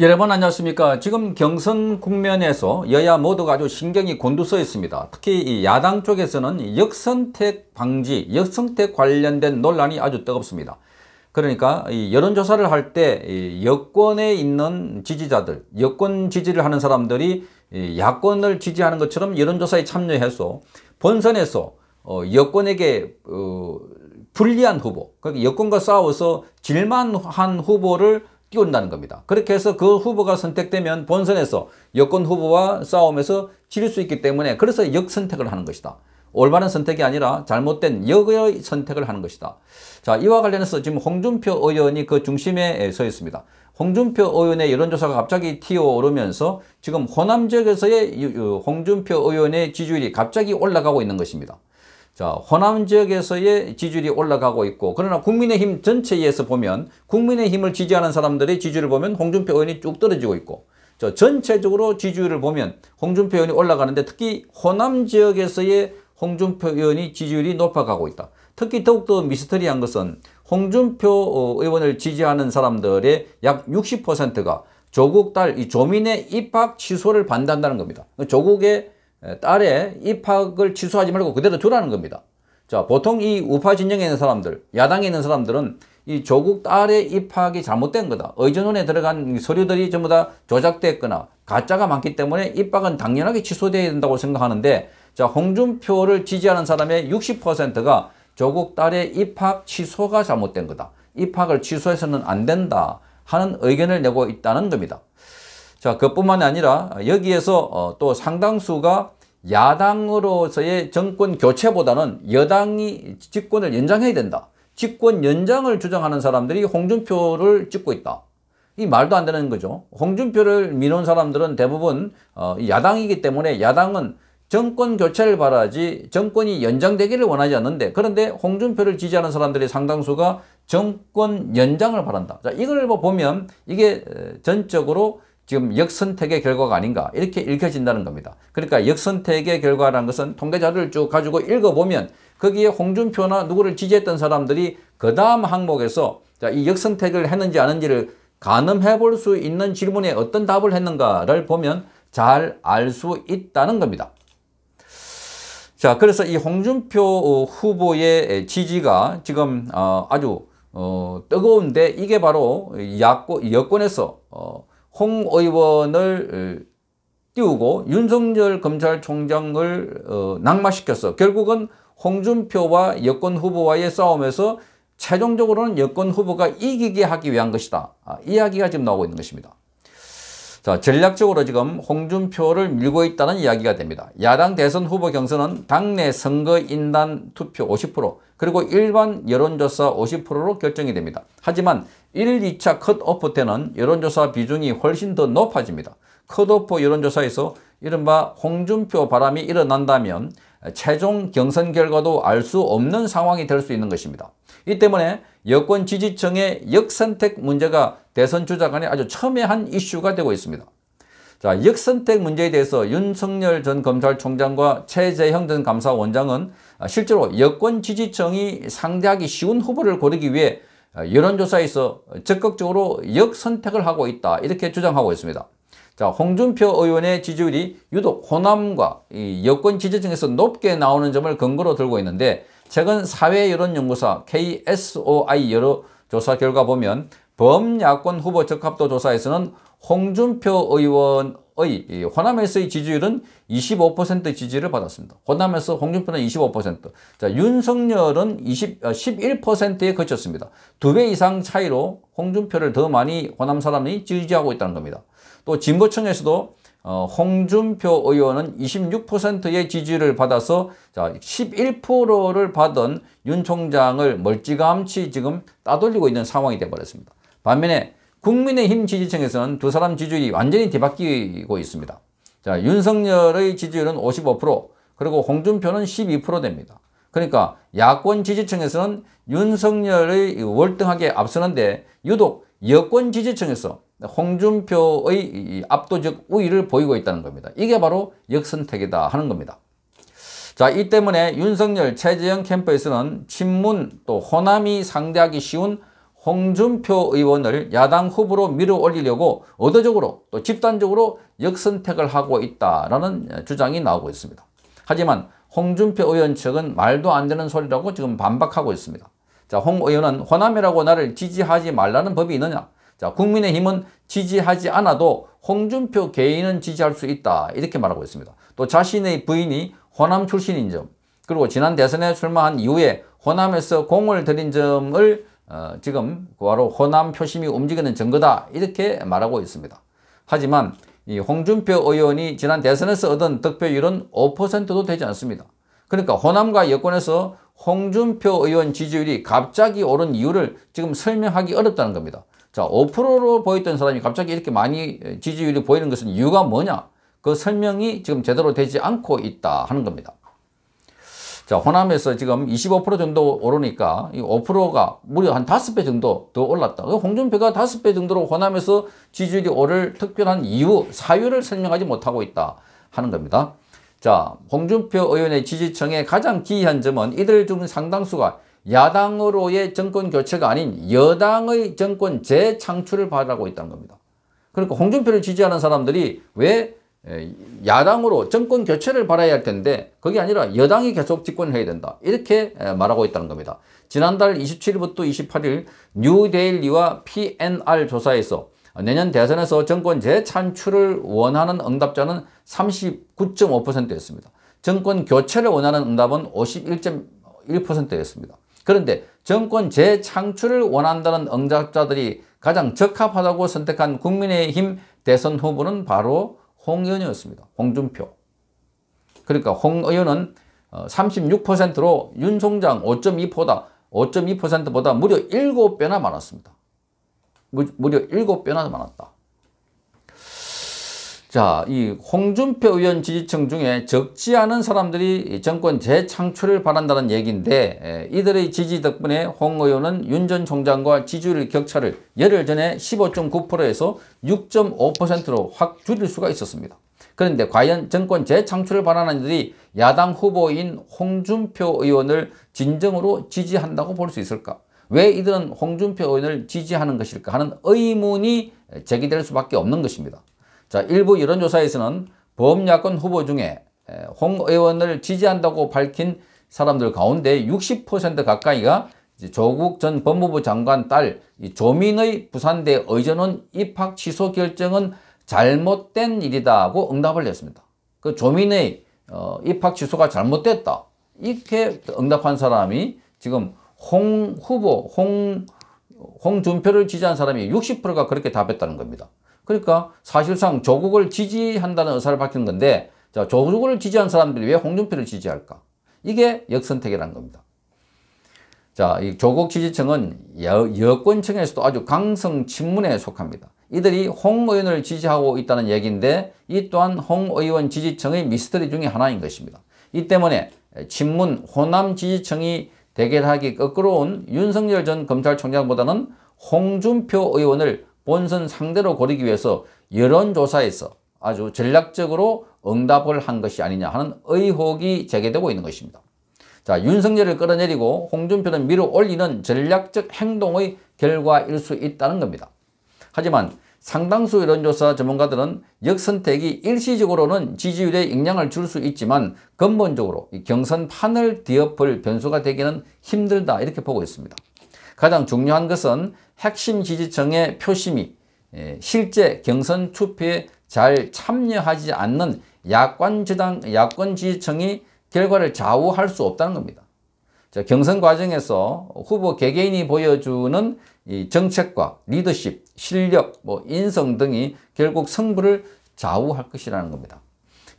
여러분 안녕하십니까 지금 경선 국면에서 여야 모두가 아주 신경이 곤두서 있습니다 특히 이 야당 쪽에서는 역선택 방지 역선택 관련된 논란이 아주 뜨겁습니다 그러니까 이 여론조사를 할 때 여권에 있는 지지자들 여권 지지를 하는 사람들이 이 야권을 지지하는 것처럼 여론조사에 참여해서 본선에서 어, 여권에게 어 불리한 후보 그러니까 여권과 싸워서 질만한 후보를 띄운다는 겁니다. 그렇게 해서 그 후보가 선택되면 본선에서 여권 후보와 싸움에서 질수 있기 때문에 그래서 역선택을 하는 것이다. 올바른 선택이 아니라 잘못된 역의 선택을 하는 것이다. 자 이와 관련해서 지금 홍준표 의원이 그 중심에 서 있습니다. 홍준표 의원의 여론조사가 갑자기 튀어오르면서 지금 호남 지역에서의 홍준표 의원의 지지율이 갑자기 올라가고 있는 것입니다. 자, 호남 지역에서의 지지율이 올라가고 있고 그러나 국민의힘 전체에서 보면 국민의힘을 지지하는 사람들의 지지율을 보면 홍준표 의원이 쭉 떨어지고 있고 저 전체적으로 지지율을 보면 홍준표 의원이 올라가는데 특히 호남 지역에서의 홍준표 의원이 지지율이 높아가고 있다. 특히 더욱더 미스터리한 것은 홍준표 어, 의원을 지지하는 사람들의 약 60%가 조국 딸 이 조민의 입학 취소를 반대한다는 겁니다. 조국의 예, 딸의 입학을 취소하지 말고 그대로 두라는 겁니다. 자, 보통 이 우파 진영에 있는 사람들, 야당에 있는 사람들은 이 조국 딸의 입학이 잘못된 거다. 의전원에 들어간 서류들이 전부 다 조작됐거나 가짜가 많기 때문에 입학은 당연하게 취소되어야 된다고 생각하는데 자, 홍준표를 지지하는 사람의 60%가 조국 딸의 입학 취소가 잘못된 거다. 입학을 취소해서는 안 된다 하는 의견을 내고 있다는 겁니다. 자, 그것뿐만 이 아니라 여기에서 어, 또 상당수가 야당으로서의 정권 교체보다는 여당이 집권을 연장해야 된다. 집권 연장을 주장하는 사람들이 홍준표를 찍고 있다. 이 말도 안 되는 거죠. 홍준표를 미는 사람들은 대부분 어, 야당이기 때문에 야당은 정권 교체를 바라지 정권이 연장되기를 원하지 않는데 그런데 홍준표를 지지하는 사람들의 상당수가 정권 연장을 바란다. 자, 이걸 뭐 보면 이게 전적으로 지금 역선택의 결과가 아닌가 이렇게 읽혀진다는 겁니다. 그러니까 역선택의 결과라는 것은 통계 자료를 쭉 가지고 읽어보면 거기에 홍준표나 누구를 지지했던 사람들이 그 다음 항목에서 자, 이 역선택을 했는지 아는지를 가늠해 볼 수 있는 질문에 어떤 답을 했는가를 보면 잘 알 수 있다는 겁니다. 자, 그래서 이 홍준표 후보의 지지가 지금 어, 아주 어, 뜨거운데 이게 바로 여권에서 어, 홍 의원을 어, 띄우고 윤석열 검찰총장을 어, 낙마시켰어. 결국은 홍준표와 여권 후보와의 싸움에서 최종적으로는 여권 후보가 이기게 하기 위한 것이다. 아, 이야기가 지금 나오고 있는 것입니다. 자, 전략적으로 지금 홍준표를 밀고 있다는 이야기가 됩니다. 야당 대선 후보 경선은 당내 선거 인단 투표 50% 그리고 일반 여론조사 50%로 결정이 됩니다. 하지만 1, 2차 컷오프 때는 여론조사 비중이 훨씬 더 높아집니다. 컷오프 여론조사에서 이른바 홍준표 바람이 일어난다면 최종 경선 결과도 알 수 없는 상황이 될 수 있는 것입니다. 이 때문에 여권 지지층의 역선택 문제가 대선 주자 간에 아주 첨예한 이슈가 되고 있습니다. 자, 역선택 문제에 대해서 윤석열 전 검찰총장과 최재형 전 감사원장은 실제로 여권 지지층이 상대하기 쉬운 후보를 고르기 위해 여론조사에서 적극적으로 역선택을 하고 있다 이렇게 주장하고 있습니다. 자, 홍준표 의원의 지지율이 유독 호남과 이 여권 지지층에서 높게 나오는 점을 근거로 들고 있는데 최근 사회여론연구사 KSOI 여러 조사 결과 보면 범야권 후보 적합도 조사에서는 홍준표 의원의 이 호남에서의 지지율은 25% 지지를 받았습니다. 호남에서 홍준표는 25%, 자 윤석열은 20, 11%에 아, 그쳤습니다. 두 배 이상 차이로 홍준표를 더 많이 호남 사람이 지지하고 있다는 겁니다. 또 진보층에서도 어, 홍준표 의원은 26%의 지지를 받아서 11%를 받은 윤 총장을 멀찌감치 지금 따돌리고 있는 상황이 되어버렸습니다 반면에 국민의힘 지지층에서는 두 사람 지지율이 완전히 뒤바뀌고 있습니다. 자 윤석열의 지지율은 55% 그리고 홍준표는 12% 됩니다. 그러니까 야권 지지층에서는 윤석열의 월등하게 앞서는데 유독 여권 지지층에서 홍준표의 압도적 우위를 보이고 있다는 겁니다. 이게 바로 역선택이다 하는 겁니다. 자, 이 때문에 윤석열, 최재형 캠프에서는 친문 또 호남이 상대하기 쉬운 홍준표 의원을 야당 후보로 밀어올리려고 의도적으로 또 집단적으로 역선택을 하고 있다라는 주장이 나오고 있습니다. 하지만 홍준표 의원 측은 말도 안 되는 소리라고 지금 반박하고 있습니다. 자, 홍 의원은 호남이라고 나를 지지하지 말라는 법이 있느냐? 자, 국민의힘은 지지하지 않아도 홍준표 개인은 지지할 수 있다. 이렇게 말하고 있습니다. 또 자신의 부인이 호남 출신인 점, 그리고 지난 대선에 출마한 이후에 호남에서 공을 들인 점을 어, 지금 바로 호남 표심이 움직이는 증거다. 이렇게 말하고 있습니다. 하지만 이 홍준표 의원이 지난 대선에서 얻은 득표율은 5%도 되지 않습니다. 그러니까 호남과 여권에서 홍준표 의원 지지율이 갑자기 오른 이유를 지금 설명하기 어렵다는 겁니다. 자, 5%로 보였던 사람이 갑자기 이렇게 많이 지지율이 보이는 것은 이유가 뭐냐? 그 설명이 지금 제대로 되지 않고 있다 하는 겁니다. 자, 호남에서 지금 25% 정도 오르니까 이 5%가 무려 한 5배 정도 더 올랐다. 그 홍준표가 5배 정도로 호남에서 지지율이 오를 특별한 이유, 사유를 설명하지 못하고 있다 하는 겁니다. 자, 홍준표 의원의 지지층의 가장 기이한 점은 이들 중 상당수가 야당으로의 정권 교체가 아닌 여당의 정권 재창출을 바라고 있다는 겁니다. 그러니까 홍준표를 지지하는 사람들이 왜 야당으로 정권 교체를 바라야 할 텐데 그게 아니라 여당이 계속 집권 해야 된다. 이렇게 말하고 있다는 겁니다. 지난달 27일부터 28일 뉴데일리와 PNR 조사에서 내년 대선에서 정권 재창출을 원하는 응답자는 39.5%였습니다. 정권 교체를 원하는 응답은 51.1%였습니다. 그런데 정권 재창출을 원한다는 응답자들이 가장 적합하다고 선택한 국민의힘 대선 후보는 바로 홍 의원이었습니다. 홍준표. 그러니까 홍 의원은 36%로 어, 윤 총장 5.2%보다 5.2%보다 무려 7배나 많았습니다. 무려 7배나 많았다. 자, 이 홍준표 의원 지지층 중에 적지 않은 사람들이 정권 재창출을 바란다는 얘기인데 이들의 지지 덕분에 홍 의원은 윤 전 총장과 지지율 격차를 열흘 전에 15.9%에서 6.5%로 확 줄일 수가 있었습니다. 그런데 과연 정권 재창출을 바라는 이들이 야당 후보인 홍준표 의원을 진정으로 지지한다고 볼 수 있을까? 왜 이들은 홍준표 의원을 지지하는 것일까 하는 의문이 제기될 수밖에 없는 것입니다. 자, 일부 여론조사에서는 범야권 후보 중에 홍 의원을 지지한다고 밝힌 사람들 가운데 60% 가까이가 조국 전 법무부 장관 딸 조민의 부산대 의전원 입학 취소 결정은 잘못된 일이다고 응답을 했습니다그 조민의 어, 입학 취소가 잘못됐다. 이렇게 응답한 사람이 지금 홍 후보, 홍, 홍준표를 지지한 사람이 60%가 그렇게 답했다는 겁니다. 그러니까 사실상 조국을 지지한다는 의사를 밝힌 건데 자, 조국을 지지한 사람들이 왜 홍준표를 지지할까? 이게 역선택이라는 겁니다. 자, 이 조국 지지층은 여, 권층에서도 아주 강성 친문에 속합니다. 이들이 홍 의원을 지지하고 있다는 얘기인데 이 또한 홍 의원 지지층의 미스터리 중의 하나인 것입니다. 이 때문에 친문 호남 지지층이 대결하기 끄끄러운 윤석열 전 검찰총장보다는 홍준표 의원을 본선 상대로 고르기 위해서 여론조사에서 아주 전략적으로 응답을 한 것이 아니냐 하는 의혹이 제기되고 있는 것입니다. 자 윤석열을 끌어내리고 홍준표는 밀어올리는 전략적 행동의 결과일 수 있다는 겁니다. 하지만 상당수 여론조사 전문가들은 역선택이 일시적으로는 지지율에 영향을 줄 수 있지만 근본적으로 경선판을 뒤엎을 변수가 되기는 힘들다 이렇게 보고 있습니다. 가장 중요한 것은 핵심 지지층의 표심이 예, 실제 경선 투표에 잘 참여하지 않는 야권 지당 야권 지지층이 결과를 좌우할 수 없다는 겁니다. 자, 경선 과정에서 후보 개개인이 보여주는 이 정책과 리더십, 실력, 뭐 인성 등이 결국 승부를 좌우할 것이라는 겁니다.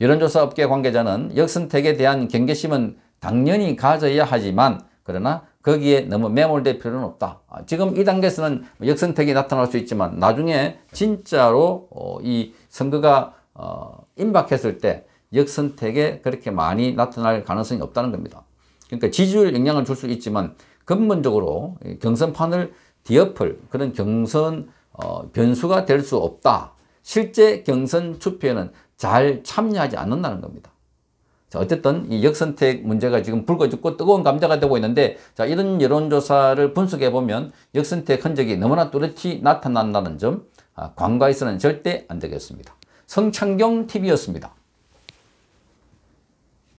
여론조사 업계 관계자는 역선택에 대한 경계심은 당연히 가져야 하지만 그러나 거기에 너무 매몰될 필요는 없다. 아, 지금 이 단계에서는 역선택이 나타날 수 있지만 나중에 진짜로 어, 이 선거가 어, 임박했을 때 역선택에 그렇게 많이 나타날 가능성이 없다는 겁니다. 그러니까 지지율 영향을 줄 수 있지만 근본적으로 경선판을 뒤엎을 그런 경선 어, 변수가 될 수 없다. 실제 경선 투표에는 잘 참여하지 않는다는 겁니다. 자, 어쨌든 이 역선택 문제가 지금 불거지고 뜨거운 감자가 되고 있는데 자, 이런 여론조사를 분석해 보면 역선택 흔적이 너무나 뚜렷이 나타난다는 점 아, 관과에서는 절대 안 되겠습니다. 성창경 TV였습니다.